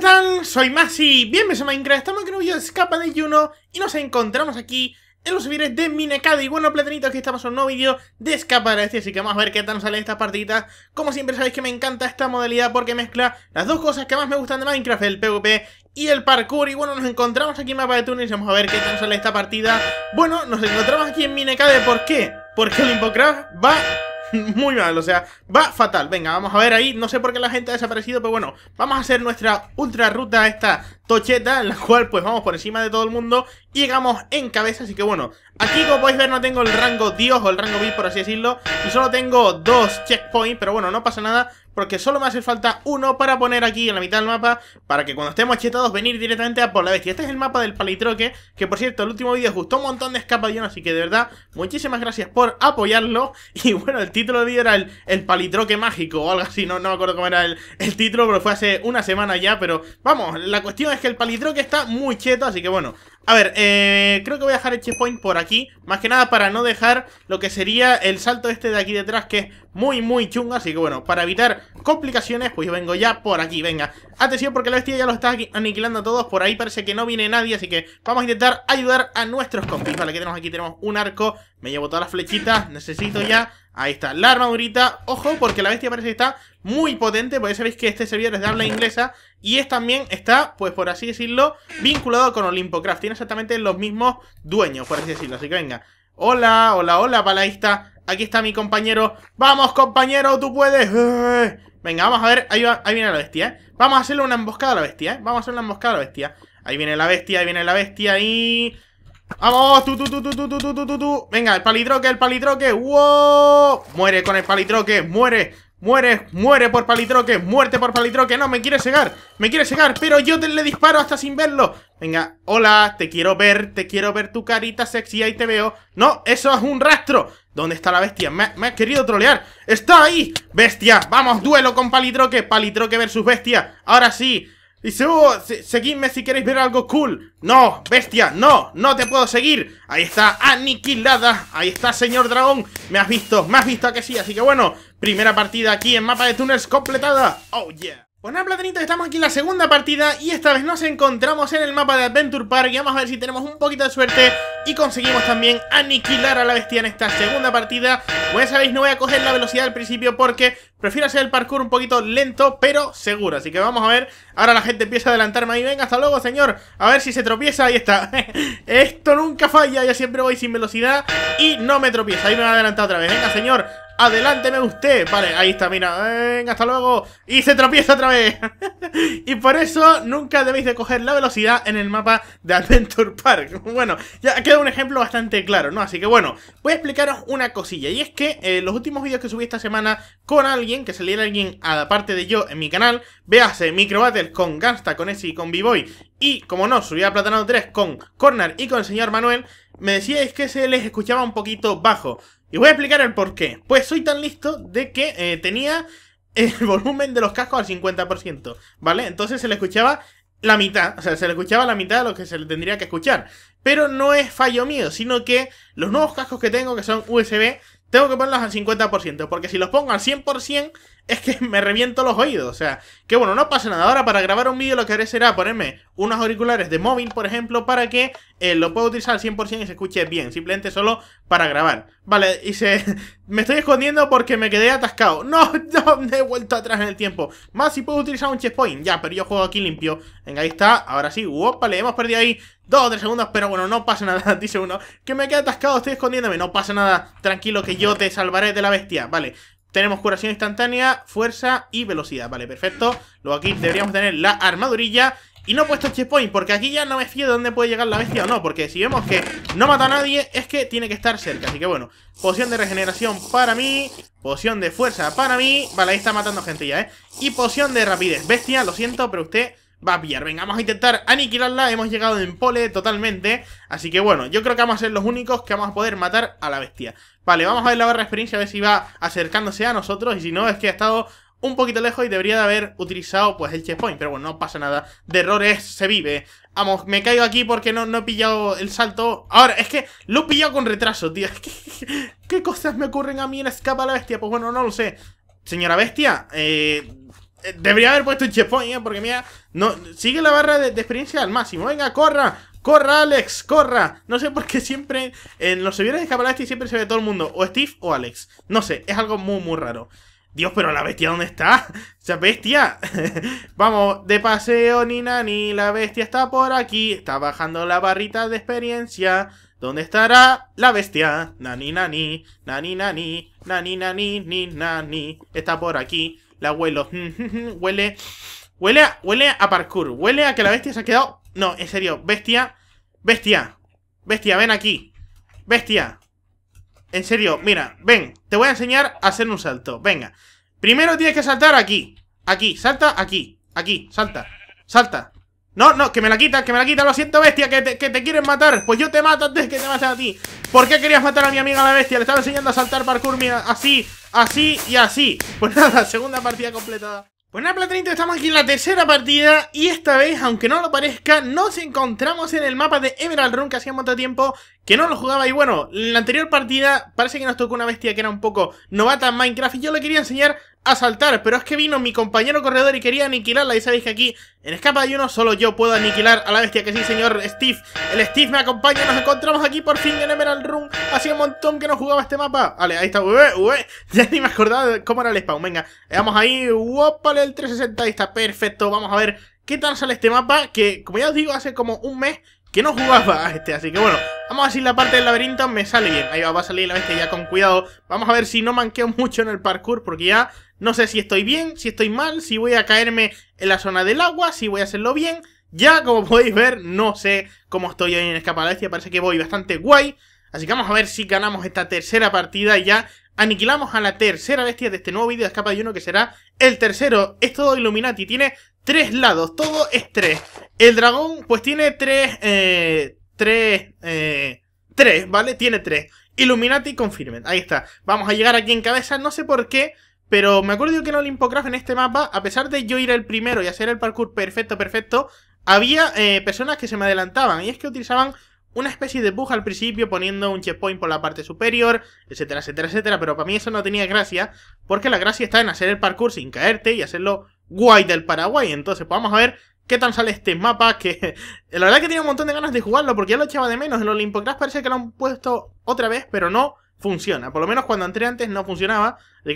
¿qué tal? Soy Masi, bienvenidos a Minecraft, estamos aquí en un video de Escapa de Juno y nos encontramos aquí en los subires de Minecade. y bueno, platanitos, aquí estamos en un nuevo vídeo de Escapa de así que vamos a ver qué tal nos sale esta partida. Como siempre sabéis que me encanta esta modalidad porque mezcla las dos cosas que más me gustan de Minecraft, el PvP y el parkour. Y bueno, nos encontramos aquí en mapa de túneles, vamos a ver qué tal nos sale esta partida. Bueno, nos encontramos aquí en Minecade, ¿por qué? Porque el Impocraft va muy mal, o sea, va fatal. Venga, vamos a ver ahí, no sé por qué la gente ha desaparecido, pero bueno, vamos a hacer nuestra ultra ruta esta tocheta, en la cual pues vamos por encima de todo el mundo y llegamos en cabeza, así que bueno, aquí como podéis ver no tengo el rango Dios o el rango B por así decirlo, y solo tengo dos checkpoints, pero bueno, no pasa nada, porque solo me hace falta uno para poner aquí en la mitad del mapa, para que cuando estemos chetados venir directamente a por la bestia. Este es el mapa del palitroque, que por cierto, el último vídeo gustó un montón de escapadillón así que de verdad, muchísimas gracias por apoyarlo. Y bueno, el título del vídeo era el, palitroque mágico o algo así, no, no me acuerdo cómo era el, el título, pero fue hace una semana ya, pero vamos, la cuestión es que el palitroque está muy cheto, así que bueno, a ver, eh, creo que voy a dejar el checkpoint por aquí Más que nada para no dejar lo que sería el salto este de aquí detrás Que es muy, muy chungo Así que bueno, para evitar complicaciones Pues yo vengo ya por aquí, venga Atención porque la bestia ya lo está aniquilando a todos Por ahí parece que no viene nadie Así que vamos a intentar ayudar a nuestros compis Vale, que tenemos aquí, tenemos un arco Me llevo todas las flechitas Necesito ya Ahí está, la armadurita, ojo, porque la bestia parece que está muy potente, porque sabéis que este servidor es de habla inglesa y es también está, pues por así decirlo, vinculado con olympocraft. Tiene exactamente los mismos dueños, por así decirlo, así que venga. Hola, hola, hola, palaísta, aquí está mi compañero. ¡Vamos, compañero, tú puedes! Venga, vamos a ver, ahí, viene la bestia, ¿eh? Vamos a hacerle una emboscada a la bestia, ¿eh? Vamos a hacerle una emboscada a la bestia. Ahí viene la bestia, ahí viene la bestia, ahí... Y... ¡Vamos! ¡Tú, tú, tú, tú, tú, tú, tú, tú, tú! venga el palitroque! el palitroque! ¡Wow! ¡Muere con el palitroque! ¡Muere! ¡Muere! ¡Muere por palitroque! ¡Muerte por palitroque! ¡No, me quiere cegar! ¡Me quiere cegar! ¡Pero yo te le disparo hasta sin verlo! Venga, hola, te quiero ver, te quiero ver tu carita sexy, ahí te veo ¡No, eso es un rastro! ¿Dónde está la bestia? Me, me has querido trolear ¡Está ahí! ¡Bestia! ¡Vamos, duelo con palitroque! ¡Palitroque versus bestia! ¡Ahora sí! y seguidme si queréis ver algo cool. No, bestia, no, no te puedo seguir. Ahí está, aniquilada. Ahí está, señor dragón. Me has visto, me has visto a que sí. Así que bueno, primera partida aquí en mapa de túneles completada. Oh, yeah. Pues nada, estamos aquí en la segunda partida y esta vez nos encontramos en el mapa de Adventure Park y vamos a ver si tenemos un poquito de suerte y conseguimos también aniquilar a la bestia en esta segunda partida. Como pues ya sabéis, no voy a coger la velocidad al principio porque prefiero hacer el parkour un poquito lento, pero seguro. Así que vamos a ver. Ahora la gente empieza a adelantarme ahí. Venga, hasta luego, señor. A ver si se tropieza. Ahí está. Esto nunca falla. Yo siempre voy sin velocidad y no me tropieza. Ahí me va a adelantar otra vez. Venga, señor. Adelánteme usted. Vale, ahí está, mira. Venga, hasta luego. Y se tropieza otra vez. y por eso nunca debéis de coger la velocidad en el mapa de Adventure Park. Bueno, ya que un ejemplo bastante claro, ¿no? Así que bueno, voy a explicaros una cosilla. Y es que eh, los últimos vídeos que subí esta semana con alguien, que saliera alguien aparte de yo en mi canal, véase Micro Battle con Gansta, con Essi con B-Boy. Y como no, subía a Platanado 3 con Corner y con el señor Manuel. Me decíais que se les escuchaba un poquito bajo. Y voy a explicar el por qué. Pues soy tan listo de que eh, tenía el volumen de los cascos al 50%, ¿vale? Entonces se le escuchaba la mitad, o sea, se le escuchaba la mitad de lo que se le tendría que escuchar. Pero no es fallo mío, sino que los nuevos cascos que tengo, que son USB, tengo que ponerlos al 50%, porque si los pongo al 100% es que me reviento los oídos. O sea, que bueno, no pasa nada. Ahora para grabar un vídeo lo que haré será ponerme unos auriculares de móvil, por ejemplo, para que eh, lo pueda utilizar al 100% y se escuche bien. Simplemente solo para grabar. Vale, y se... me estoy escondiendo porque me quedé atascado. No, no, me he vuelto atrás en el tiempo. Más si puedo utilizar un checkpoint. Ya, pero yo juego aquí limpio. Venga, ahí está. Ahora sí. Uopa, le hemos perdido ahí Dos o tres segundos, pero bueno, no pasa nada, dice uno. Que me queda atascado, estoy escondiéndome. No pasa nada, tranquilo que yo te salvaré de la bestia. Vale, tenemos curación instantánea, fuerza y velocidad. Vale, perfecto. Luego aquí deberíamos tener la armadurilla. Y no he puesto checkpoint, porque aquí ya no me fío de dónde puede llegar la bestia o no. Porque si vemos que no mata a nadie, es que tiene que estar cerca. Así que bueno, poción de regeneración para mí. Poción de fuerza para mí. Vale, ahí está matando gente ya, ¿eh? Y poción de rapidez. Bestia, lo siento, pero usted va a pillar. Venga, vamos a intentar aniquilarla. Hemos llegado en pole totalmente. Así que bueno, yo creo que vamos a ser los únicos que vamos a poder matar a la bestia. Vale, vamos a ver la barra de experiencia, a ver si va acercándose a nosotros. Y si no, es que ha estado un poquito lejos y debería de haber utilizado pues el checkpoint. Pero bueno, no pasa nada. De errores se vive. Vamos, me caigo aquí porque no, no he pillado el salto. Ahora, es que lo he pillado con retraso, tío. ¿Qué, cosas me ocurren a mí en Escapa a la Bestia? Pues bueno, no lo sé. Señora Bestia, eh Debería haber puesto un checkpoint, ¿eh? porque mira, no, sigue la barra de, experiencia al máximo. Venga, corra, corra, Alex, corra. No sé por qué siempre en los servidores de escaparate siempre se ve todo el mundo, o Steve o Alex. No sé, es algo muy, muy raro. Dios, pero la bestia, ¿dónde está? sea, bestia! Vamos, de paseo, ni nani, la bestia está por aquí. Está bajando la barrita de experiencia. ¿Dónde estará la bestia? Nani, nani, nani, nani, nani, nani, ni, nani. Está por aquí. La abuelo. huele. Huele a, huele a parkour. Huele a que la bestia se ha quedado. No, en serio. Bestia. Bestia. Bestia, ven aquí. Bestia. En serio, mira, ven. Te voy a enseñar a hacer un salto. Venga. Primero tienes que saltar aquí. Aquí, salta aquí. Aquí, salta. Salta. No, no, que me la quita, que me la quita. Lo siento, bestia, que te, que te quieren matar. Pues yo te mato antes que te maten a ti. ¿Por qué querías matar a mi amiga la bestia? Le estaba enseñando a saltar parkour así, así y así. Pues nada, segunda partida completada. Pues nada, Platinito, estamos aquí en la tercera partida y esta vez, aunque no lo parezca, nos encontramos en el mapa de Emerald Run que hacía mucho tiempo que no lo jugaba y bueno, en la anterior partida parece que nos tocó una bestia que era un poco novata en Minecraft y yo le quería enseñar a saltar, pero es que vino mi compañero corredor y quería aniquilarla. Y sabéis que aquí en Escapa de Uno solo yo puedo aniquilar a la bestia. Que sí, señor Steve. El Steve me acompaña. Nos encontramos aquí por fin en Emerald Room. Hacía un montón que no jugaba este mapa. Vale, ahí está. Ya ni me acordaba cómo era el spawn. Venga, vamos ahí. Uopale el 360. Ahí está, perfecto. Vamos a ver qué tal sale este mapa. Que como ya os digo, hace como un mes que no jugaba a este, así que bueno, vamos a ver la parte del laberinto me sale bien. Ahí va, va a salir la bestia ya con cuidado. Vamos a ver si no manqueo mucho en el parkour, porque ya no sé si estoy bien, si estoy mal, si voy a caerme en la zona del agua, si voy a hacerlo bien. Ya, como podéis ver, no sé cómo estoy hoy en Bestia. Parece que voy bastante guay. Así que vamos a ver si ganamos esta tercera partida y ya aniquilamos a la tercera bestia de este nuevo vídeo de Escapa de Uno, que será el tercero. Es todo Illuminati, tiene tres lados, todo es tres. El dragón, pues tiene tres, eh, tres, eh, tres, ¿vale? Tiene tres. Illuminati confirmen. ahí está. Vamos a llegar aquí en cabeza, no sé por qué... Pero me acuerdo que en Olympocraft en este mapa, a pesar de yo ir el primero y hacer el parkour perfecto, perfecto, había eh, personas que se me adelantaban. Y es que utilizaban una especie de bug al principio poniendo un checkpoint por la parte superior, etcétera, etcétera, etcétera. Pero para mí eso no tenía gracia, porque la gracia está en hacer el parkour sin caerte y hacerlo guay del Paraguay. Entonces, pues vamos a ver qué tan sale este mapa, que la verdad que tenía un montón de ganas de jugarlo, porque ya lo echaba de menos. En Olympocraft parece que lo han puesto otra vez, pero no funciona. Por lo menos cuando entré antes no funcionaba. De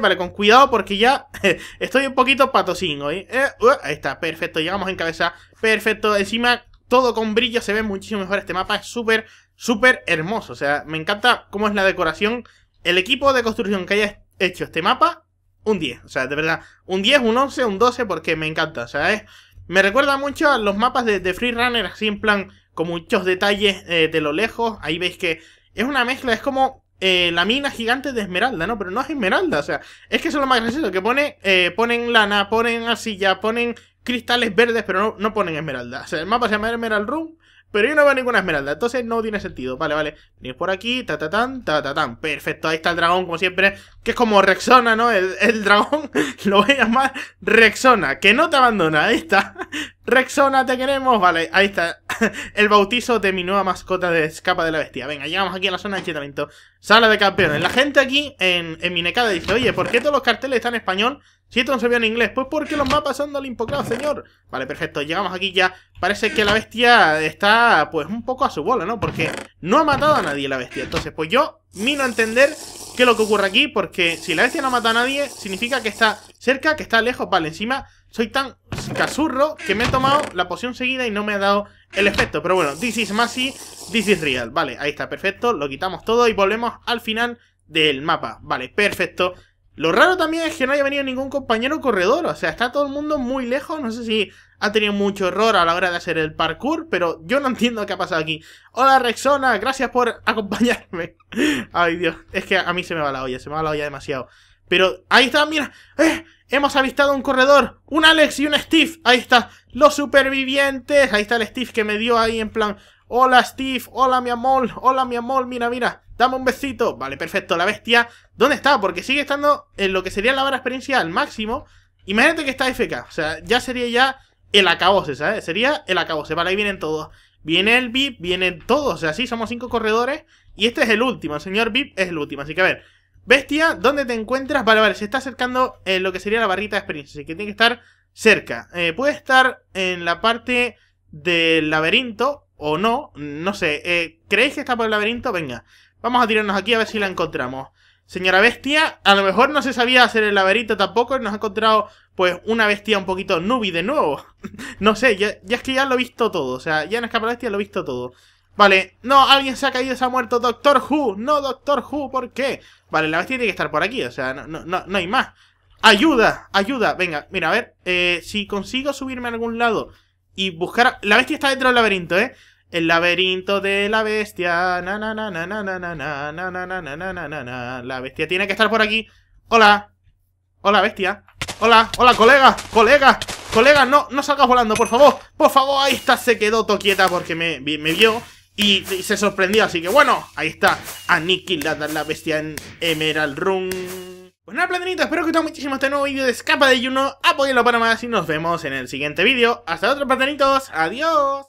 vale, con cuidado porque ya estoy un poquito patocín Eh, eh uh, ahí está, perfecto, llegamos en cabeza. Perfecto, encima todo con brillo se ve muchísimo mejor este mapa. Es súper, súper hermoso. O sea, me encanta cómo es la decoración. El equipo de construcción que haya hecho este mapa, un 10. O sea, de verdad, un 10, un 11, un 12 porque me encanta. O sea, es... Me recuerda mucho a los mapas de, de Free Runner, así en plan con muchos detalles eh, de lo lejos. Ahí veis que es una mezcla, es como eh, la mina gigante de esmeralda, ¿no? Pero no es esmeralda, o sea, es que eso es lo más gracioso, que pone, eh, ponen lana, ponen arcilla, ponen cristales verdes, pero no, ponen esmeralda. O sea, el mapa se llama Emerald Room, pero yo no veo ninguna esmeralda, entonces no tiene sentido. Vale, vale. ni por aquí, ta ta tan, ta ta tan. Perfecto, ahí está el dragón, como siempre, que es como Rexona, ¿no? El, el dragón lo voy a llamar Rexona, que no te abandona, ahí está. Rexona, te queremos, vale, ahí está. el bautizo de mi nueva mascota de escapa de la bestia. Venga, llegamos aquí a la zona de entrenamiento. Sala de campeones. La gente aquí en, en Minecada dice, oye, ¿por qué todos los carteles están en español si esto no se ve en inglés? Pues porque los mapas son del señor. Vale, perfecto. Llegamos aquí ya. Parece que la bestia está, pues, un poco a su bola, ¿no? Porque no ha matado a nadie la bestia. Entonces, pues yo mino a entender qué es lo que ocurre aquí. Porque si la bestia no mata a nadie, significa que está cerca, que está lejos. Vale, encima soy tan casurro que me he tomado la poción seguida y no me ha dado el efecto. Pero bueno, this is Masi, this is real. Vale, ahí está, perfecto. Lo quitamos todo y volvemos al final del mapa. Vale, perfecto. Lo raro también es que no haya venido ningún compañero corredor. O sea, está todo el mundo muy lejos. No sé si ha tenido mucho error a la hora de hacer el parkour, pero yo no entiendo qué ha pasado aquí. Hola Rexona, gracias por acompañarme. Ay Dios, es que a mí se me va la olla, se me va la olla demasiado. Pero ahí está, mira. Eh, hemos avistado un corredor. Un Alex y un Steve. Ahí está. Los supervivientes. Ahí está el Steve que me dio ahí en plan. Hola Steve. Hola mi amor. Hola mi amor. Mira, mira. Dame un besito. Vale, perfecto. La bestia. ¿Dónde está? Porque sigue estando en lo que sería la barra experiencia al máximo. Imagínate que está FK. O sea, ya sería ya el acabose, ¿sabes? Sería el acabose. Vale, ahí vienen todos. Viene el VIP, vienen todos. O sea, sí, somos cinco corredores. Y este es el último. El señor VIP es el último. Así que a ver. Bestia, ¿dónde te encuentras? Vale, vale, se está acercando en eh, lo que sería la barrita de experiencia, así que tiene que estar cerca. Eh, puede estar en la parte del laberinto o no, no sé. Eh, ¿Creéis que está por el laberinto? Venga, vamos a tirarnos aquí a ver si la encontramos. Señora bestia, a lo mejor no se sabía hacer el laberinto tampoco y nos ha encontrado pues una bestia un poquito nubi de nuevo. no sé, ya, es que ya lo he visto todo, o sea, ya en la Bestia lo he visto todo. Vale, no, alguien se ha caído, se ha muerto. Doctor Who, no, Doctor Who, ¿por qué? Vale, la bestia tiene que estar por aquí, o sea, no, no, no hay más. ¡Ayuda! ¡Ayuda! Venga, mira, a ver, si consigo subirme a algún lado y buscar... La bestia está dentro del laberinto, ¿eh? El laberinto de la bestia. Na, na, na, na, na, na, na, na, na, na, na, na, La bestia tiene que estar por aquí. Hola. Hola, bestia. Hola, hola, colega, colega. Colega, no, no salgas volando, por favor. Por favor, ahí está, se quedó toquieta porque me, me vio. Y, se sorprendió, así que bueno, ahí está. Aniquilada la bestia en Emerald Room. Pues nada, platanito, espero que os muchísimo este nuevo vídeo de Escapa de Juno. apoyenlo para más y nos vemos en el siguiente vídeo. Hasta otro platanitos. Adiós.